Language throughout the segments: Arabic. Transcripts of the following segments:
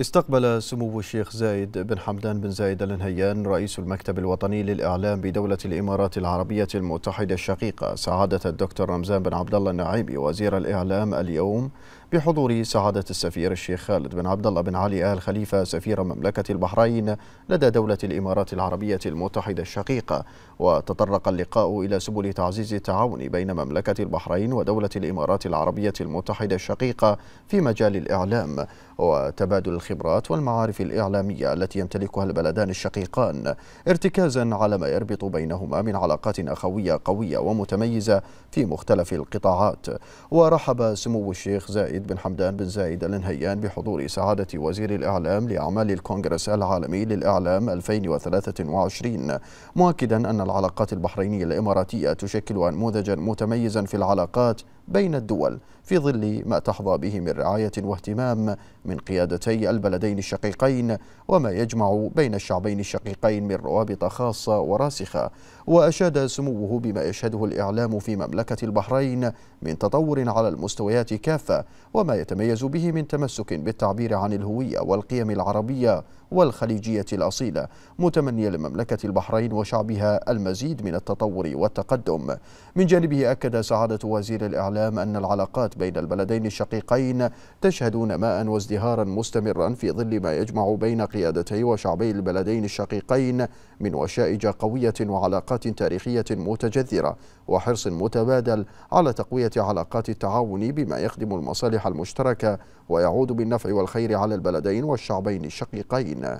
استقبل سمو الشيخ زايد بن حمدان بن زايد النهيان رئيس المكتب الوطني للإعلام بدولة الإمارات العربية المتحدة الشقيقة سعادة الدكتور رمزان بن عبد الله النعيمي وزير الإعلام اليوم بحضور سعادة السفير الشيخ خالد بن عبد الله بن علي آل خليفة سفير مملكة البحرين لدى دولة الإمارات العربية المتحدة الشقيقة وتطرق اللقاء إلى سبل تعزيز التعاون بين مملكة البحرين ودولة الإمارات العربية المتحدة الشقيقة في مجال الإعلام وتبادل الخبرات والمعارف الإعلامية التي يمتلكها البلدان الشقيقان ارتكازا على ما يربط بينهما من علاقات أخوية قوية ومتميزة في مختلف القطاعات ورحب سمو الشيخ زائد الخليج بن حمدان بن زايد النهيان بحضور سعادة وزير الإعلام لأعمال الكونغرس العالمي للإعلام 2023 مؤكدا أن العلاقات البحرينية الإماراتية تشكل أنموذجا متميزا في العلاقات بين الدول في ظل ما تحظى به من رعاية واهتمام من قيادتي البلدين الشقيقين وما يجمع بين الشعبين الشقيقين من روابط خاصة وراسخة وأشاد سموه بما يشهده الإعلام في مملكة البحرين من تطور على المستويات كافة وما يتميز به من تمسك بالتعبير عن الهوية والقيم العربية والخليجية الأصيلة متمنيا لمملكة البحرين وشعبها المزيد من التطور والتقدم من جانبه أكد سعادة وزير الإعلام الإعلام أن العلاقات بين البلدين الشقيقين تشهد نماء وازدهارا مستمرا في ظل ما يجمع بين قيادتي وشعبي البلدين الشقيقين من وشائج قوية وعلاقات تاريخية متجذرة وحرص متبادل على تقوية علاقات التعاون بما يخدم المصالح المشتركة ويعود بالنفع والخير على البلدين والشعبين الشقيقين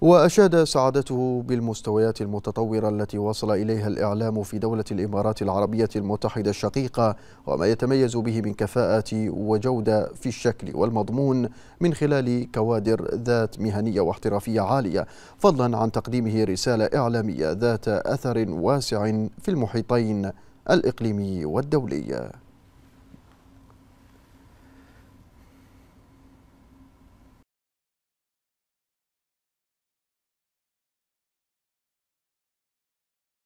وأشاد سعادته بالمستويات المتطورة التي وصل إليها الإعلام في دولة الإمارات العربية المتحدة الشقيقة وما يتميز به من كفاءة وجودة في الشكل والمضمون من خلال كوادر ذات مهنية واحترافية عالية فضلا عن تقديمه رسالة إعلامية ذات أثر واسع في المحيطين الإقليمي والدولي